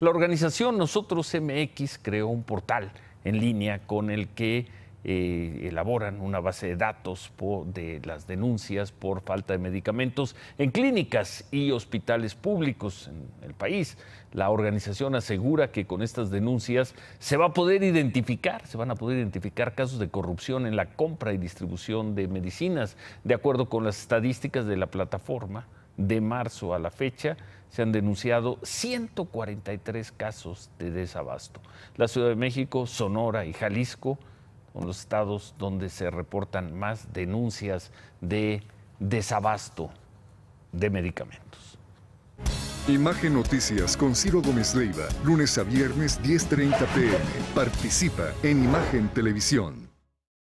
La organización Nosotros MX creó un portal en línea con el que eh, elaboran una base de datos de las denuncias por falta de medicamentos en clínicas y hospitales públicos en el país. La organización asegura que con estas denuncias se va a poder identificar, se van a poder identificar casos de corrupción en la compra y distribución de medicinas. De acuerdo con las estadísticas de la plataforma, de marzo a la fecha se han denunciado 143 casos de desabasto. La Ciudad de México, Sonora y Jalisco son los estados donde se reportan más denuncias de desabasto de medicamentos. Imagen Noticias con Ciro Gómez Leiva, lunes a viernes 10.30 pm. Participa en Imagen Televisión.